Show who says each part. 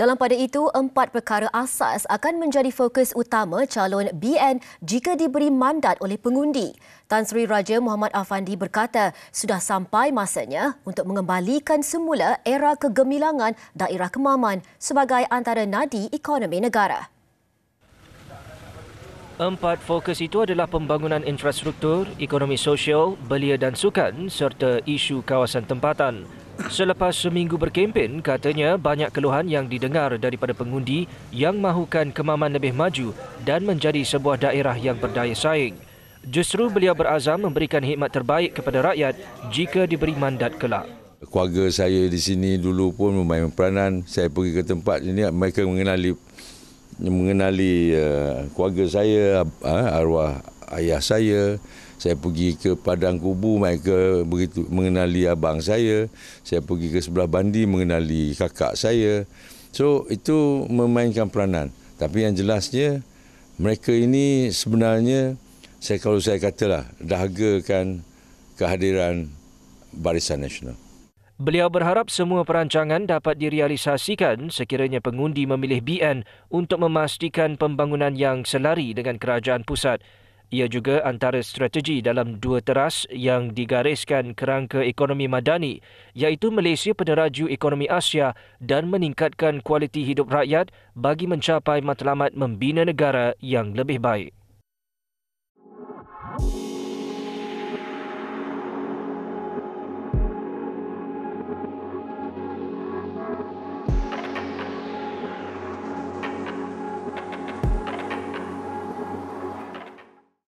Speaker 1: Dalam pada itu, empat perkara asas akan menjadi fokus utama calon BN jika diberi mandat oleh pengundi. Tan Sri Raja Muhammad Afandi berkata, sudah sampai masanya untuk mengembalikan semula era kegemilangan daerah kemaman sebagai antara nadi ekonomi negara.
Speaker 2: Empat fokus itu adalah pembangunan infrastruktur, ekonomi sosial, belia dan sukan serta isu kawasan tempatan. Selepas seminggu berkempen, katanya banyak keluhan yang didengar daripada pengundi yang mahukan kemaman lebih maju dan menjadi sebuah daerah yang berdaya saing. Justru beliau berazam memberikan khidmat terbaik kepada rakyat jika diberi mandat kelak.
Speaker 3: Keluarga saya di sini dulu pun memainkan peranan. Saya pergi ke tempat ini, mereka mengenali mengenali uh, keluarga saya, uh, arwah ayah saya. Saya pergi ke padang kubu mereka begitu mengenali abang saya. Saya pergi ke sebelah bandi mengenali kakak saya. So itu memainkan peranan. Tapi yang jelasnya mereka ini sebenarnya saya kalau saya katalah dahagakan kehadiran Barisan Nasional.
Speaker 2: Beliau berharap semua perancangan dapat direalisasikan sekiranya pengundi memilih BN untuk memastikan pembangunan yang selari dengan kerajaan pusat. Ia juga antara strategi dalam dua teras yang digariskan kerangka ekonomi madani iaitu Malaysia peneraju ekonomi Asia dan meningkatkan kualiti hidup rakyat bagi mencapai matlamat membina negara yang lebih baik.